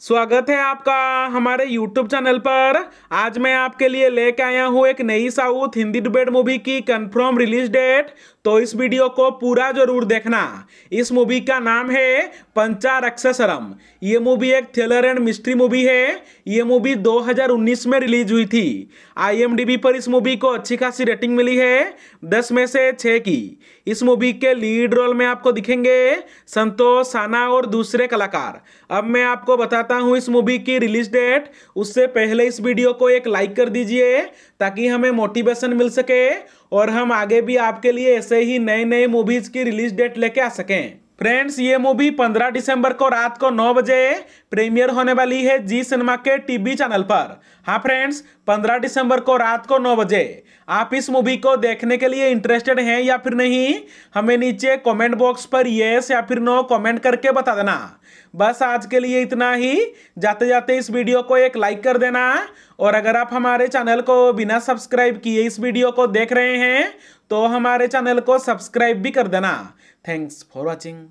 स्वागत है आपका हमारे YouTube चैनल पर आज मैं आपके लिए लेके आया हूँ एक नई साउथ हिंदी डिबेट मूवी की कंफर्म रिलीज डेट तो इस वीडियो को पूरा जरूर देखना इस मूवी का नाम है पंचा रक्षसरम ये मूवी एक थ्रिलर एंड मिस्ट्री मूवी है ये मूवी 2019 में रिलीज हुई थी आईएमडीबी पर इस मूवी को अच्छी खासी रेटिंग मिली है दस में से छः की इस मूवी के लीड रोल में आपको दिखेंगे संतोष साना और दूसरे कलाकार अब मैं आपको बताता हूँ इस मूवी की रिलीज डेट उससे पहले इस वीडियो को एक लाइक कर दीजिए ताकि हमें मोटिवेशन मिल सके और हम आगे भी आपके लिए ऐसे ही नए नए मूवीज की रिलीज डेट लेके आ सकें फ्रेंड्स ये मूवी 15 दिसंबर को रात को 9 बजे प्रीमियर होने वाली है जी सिनेमा के टीवी चैनल पर हाँ फ्रेंड्स 15 दिसंबर को रात को 9 बजे आप इस मूवी को देखने के लिए इंटरेस्टेड हैं या फिर नहीं हमें नीचे कमेंट बॉक्स पर येस या फिर नो कमेंट करके बता देना बस आज के लिए इतना ही जाते जाते इस वीडियो को एक लाइक कर देना और अगर आप हमारे चैनल को बिना सब्सक्राइब किए इस वीडियो को देख रहे हैं तो हमारे चैनल को सब्सक्राइब भी कर देना थैंक्स फॉर वॉचिंग